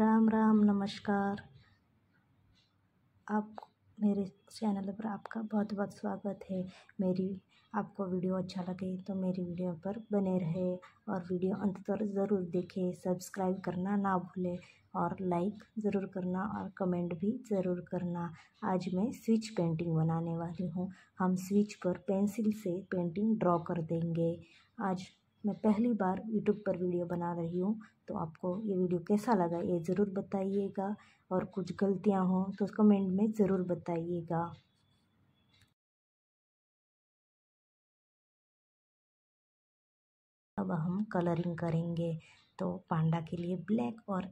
राम राम नमस्कार आप मेरे चैनल पर आपका बहुत बहुत स्वागत है मेरी आपको वीडियो अच्छा लगे तो मेरी वीडियो पर बने रहे और वीडियो अंत तक ज़रूर देखें सब्सक्राइब करना ना भूलें और लाइक ज़रूर करना और कमेंट भी ज़रूर करना आज मैं स्विच पेंटिंग बनाने वाली हूँ हम स्विच पर पेंसिल से पेंटिंग ड्रॉ कर देंगे आज मैं पहली बार यूट्यूब पर वीडियो बना रही हूँ तो आपको ये वीडियो कैसा लगा ये ज़रूर बताइएगा और कुछ गलतियाँ हों तो कमेंट में ज़रूर बताइएगा अब हम कलरिंग करेंगे तो पांडा के लिए ब्लैक और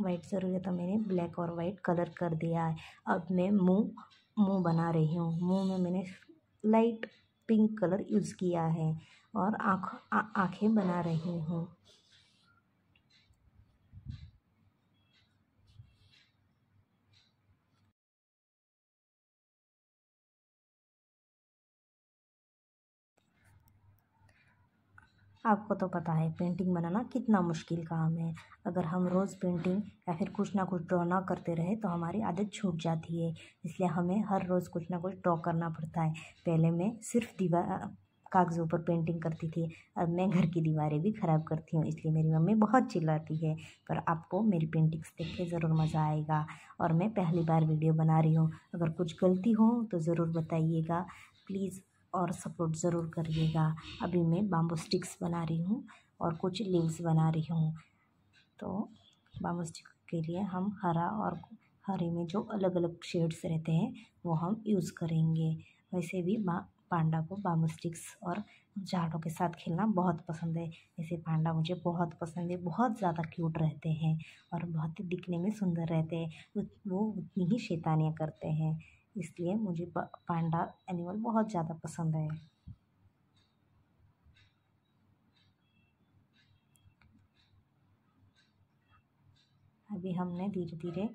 वाइट ज़रूरी तो मैंने ब्लैक और वाइट कलर कर दिया है अब मैं मुंह मुंह बना रही हूँ मुंह में मैंने लाइट पिंक कलर यूज़ किया है और आँख आँखें बना रही हूँ आपको तो पता है पेंटिंग बनाना कितना मुश्किल काम है अगर हम रोज़ पेंटिंग या फिर कुछ ना कुछ ड्रॉ ना करते रहे तो हमारी आदत छूट जाती है इसलिए हमें हर रोज़ कुछ ना कुछ ड्रॉ करना पड़ता है पहले मैं सिर्फ दीवार कागज़ों पर पेंटिंग करती थी अब मैं घर की दीवारें भी ख़राब करती हूँ इसलिए मेरी मम्मी बहुत चिल्लाती है पर आपको मेरी पेंटिंग्स देख के ज़रूर मज़ा आएगा और मैं पहली बार वीडियो बना रही हूँ अगर कुछ गलती हो तो ज़रूर बताइएगा प्लीज़ और सपोर्ट ज़रूर करिएगा अभी मैं बाम्बू स्टिक्स बना रही हूँ और कुछ लीव्स बना रही हूँ तो बाम्बू स्टिक के लिए हम हरा और हरे में जो अलग अलग शेड्स रहते हैं वो हम यूज़ करेंगे वैसे भी पांडा को बाम्बू स्टिक्स और झाड़ों के साथ खेलना बहुत पसंद है ऐसे पांडा मुझे बहुत पसंद है बहुत ज़्यादा क्यूट रहते हैं और बहुत दिखने में सुंदर रहते हैं वो उतनी ही शैतानियाँ करते हैं इसलिए मुझे पांडा एनिमल बहुत ज़्यादा पसंद है अभी हमने धीरे धीरे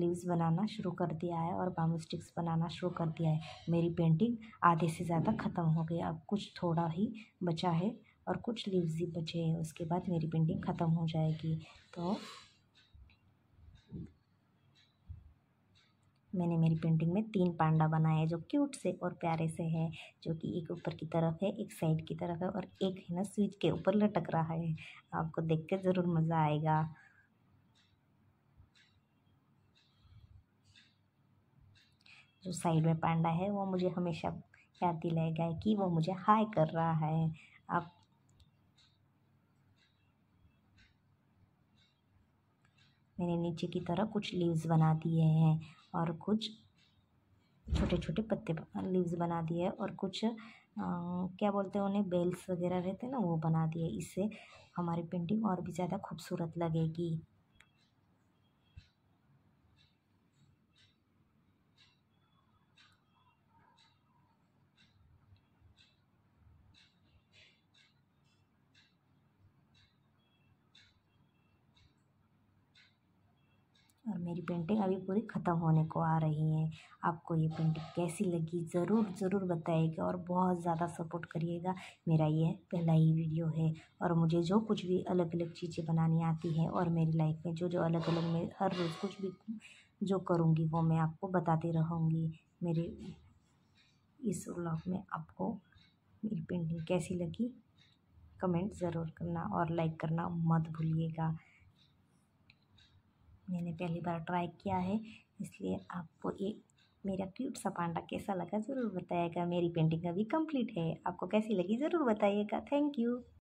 लीव्स बनाना शुरू कर दिया है और बाम्बू स्टिक्स बनाना शुरू कर दिया है मेरी पेंटिंग आधे से ज़्यादा ख़त्म हो गई अब कुछ थोड़ा ही बचा है और कुछ लीव्स ही बचे हैं उसके बाद मेरी पेंटिंग ख़त्म हो जाएगी तो मैंने मेरी पेंटिंग में तीन पांडा बनाए जो क्यूट से और प्यारे से हैं जो कि एक ऊपर की तरफ है एक साइड की तरफ है और एक है ना स्विच के ऊपर लटक रहा है आपको देख के ज़रूर मज़ा आएगा जो साइड में पांडा है वो मुझे हमेशा याद दिलाएगा कि वो मुझे हाई कर रहा है आप मैंने नीचे की तरफ कुछ लीव्स बना दिए हैं और कुछ छोटे छोटे पत्ते लीव्स बना दिए और कुछ आ, क्या बोलते हैं उन्हें बेल्स वगैरह रहते हैं ना वो बना दिए इससे हमारी पेंटिंग और भी ज़्यादा खूबसूरत लगेगी और मेरी पेंटिंग अभी पूरी ख़त्म होने को आ रही है आपको ये पेंटिंग कैसी लगी ज़रूर ज़रूर बताइएगा और बहुत ज़्यादा सपोर्ट करिएगा मेरा ये पहला ही वीडियो है और मुझे जो कुछ भी अलग अलग चीज़ें बनानी आती हैं और मेरी लाइफ में जो जो अलग अलग मैं हर रोज़ कुछ भी जो करूँगी वो मैं आपको बताती रहूँगी मेरे इस व्लॉग में आपको मेरी पेंटिंग कैसी लगी कमेंट ज़रूर करना और लाइक करना मत भूलिएगा मैंने पहली बार ट्राई किया है इसलिए आपको एक मेरा क्यूट सा पांडा कैसा लगा ज़रूर बताएगा मेरी पेंटिंग अभी कंप्लीट है आपको कैसी लगी ज़रूर बताइएगा थैंक यू